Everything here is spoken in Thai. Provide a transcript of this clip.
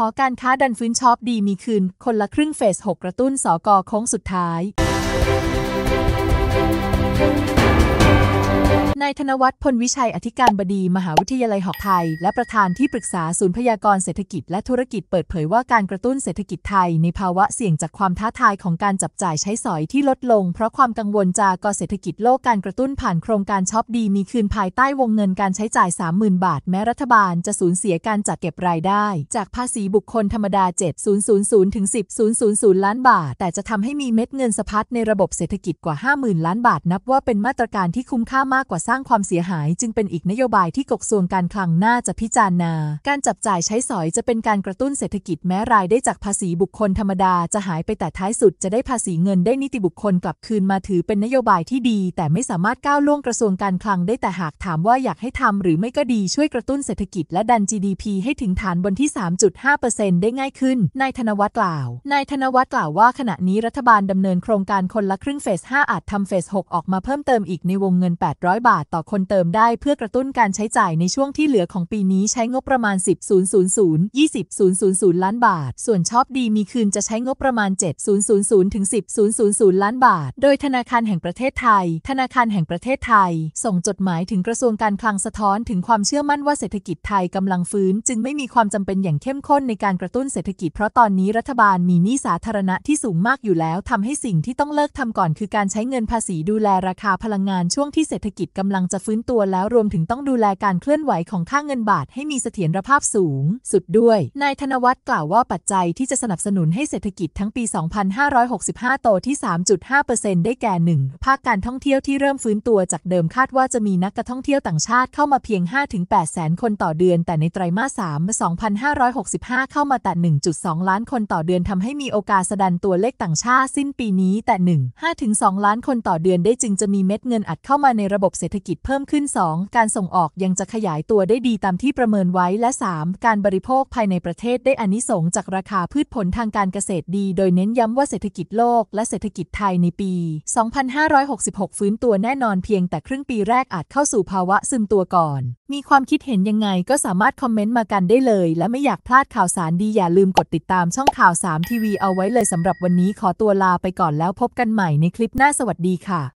หอการค้าดันฟื้นช็อปดีมีคืน คนละครึ่งเฟส 6 กระตุ้นสอกอโค้งสุดท้ายนายธนวัฒน์พลวิชัยอธิการบดี มหาวิทยาลัยหอกไทยและประธานที่ปรึกษาศูนย์พยากรณ์เศรษฐกิจและธุรกิจเปิด เผยว่าการกระตุ้นเศรษฐกิจไทยในภาวะเสี่ยงจากความท้าทาย ของการจับจ่ายใช้สอยที่ลดลง เพราะความกังวลจากกเศรษฐกิจโลก การกระตุ้นผ่านโครงการช็อปดีมีคืนภายใต้วงเงินการใช้จ่าย30,000 บาท แม้รัฐบาลจะสูญเสียการจัดเก็บรายได้ จากภาษีบุคคลธรรมดา 7,000ถึง10,000 ล้านบาท แต่จะทำให้มีเม็ดเงินสะพัดในระบบเศรษฐกิจกว่า50,000 ล้านบาท นับว่าเป็นมาตรการที่คุ้มค่ามากกว่าสร้างความเสียหายจึงเป็นอีกนโยบายที่กกทรวงการคลังน่าจะพิจารณาการจับจ่ายใช้สอยจะเป็นการกระตุ้นเศรษฐกิจแม้รายได้จากภาษีบุคคลธรรมดา จะหายไปแต่ท้ายสุดจะได้ภาษีเงินได้นิติบุคคลกลับคืนมาถือเป็นนโยบายที่ดี แต่ไม่สามารถก้าวล่วงกระทรวงการคลังได้แต่หากถามว่าอยากให้ทำหรือไม่ก็ดีช่วยกระตุ้นเศรษฐกิจและดัน GDP ให้ถึงฐานบนที่3.5%ได้ง่ายขึ้นนายธนวัฒน์กล่าวนายธนวัฒน์กล่าวว่าขณะนี้รัฐบาลดำเนินโครงการคนละครึ่งเฟส5อาจทำเฟส6ออกมาเพิ่มเติมอีกในวงเงิน800บาทาทต่อคนเติมได้เพื่อกระตุ้นการใช้จ่ายในช่วงที่เหลือของปีนี้ใช้งบประมาณ 10 0 0 0 20 0 0 0 ล้านบาท ส่วนชอบดีมีคืนจะใช้งบประมาณ 7 0 0 0ถึง10 0 0 0 ล้านบาท โดยธนาคารแห่งประเทศไทย ธนาคารแห่งประเทศไทย ส่งจดหมายถึงกระทรวงการคลังสะท้อน ถึงความเชื่อมั่นว่าเศรษฐกิจไทยกำลังฟื้น จึงไม่มีความจำเป็นอย่างเข้มข้นในการกระตุ้นเศรษฐกิจ เพราะตอนนี้รัฐบาลมีหนี้สาธารณะที่สูงมากอยู่แล้วทำให้สิ่งที่ต้องเลิกทำก่อน คือการใช้เงินภาษีดูแลราคาพลังงานช่วงที่เศรษฐกิจกำำลังจะฟื้นตัวแล้วรวมถึงต้องดูแลการเคลื่อนไหวของค่างเงินบาทให้มีเสถียรภาพสูง สุดด้วย นายธนวัฒน์กล่าวว่าปัจจัยที่จะสนับสนุนให้เศรษฐกิจทั้งปี 2565 โตที่ 3.5%ได้แก่ 1. ภาคการท่องเที่ยวที่เริ่มฟื้นตัวจากเดิมคาดว่าจะมีนักการท่องเที่ยวต่างชาติเข้ามาเพียง 5-8 แสนคนต่อเดือน แต่ในไตรมาส3 2565 เข้ามาแต่ 1.2 ล้านคนต่อเดือนทำให้มีโอกาสสดันตัวเลขต่างชาติ สิ้นปีนี้แต่ 1 5-2 ล้านคนต่อเดือน ได้จึงจะมีเม็ดเงินอัดเข้ามาในระบบเศรษฐฐกิจเพิ่มขึ้น 2. การส่งออกยังจะขยายตัวได้ดีตามที่ประเมินไว้และ 3. การบริโภคภายในประเทศได้อานิสงจากราคาพืชผลทางการเกษตรดี โดยเน้นย้ำว่าเศรษฐกิจโลกและเศรษฐกิจไทยในปี 2566 ฟื้นตัวแน่นอนเพียงแต่ครึ่งปีแรกอาจเข้าสู่ภาวะซึมตัวก่อน มีความคิดเห็นยังไงก็สามารถคอมเมนต์มากันได้เลย และไม่อยากพลาดข่าวสารดีอย่าลืมกดติดตามช่องข่าว3ทีวีเอาไว้เลยสำหรับวันนี้ขอตัวลาไปก่อนแล้วพบกันใหม่ในคลิปหน้าสวัสดีค่ะ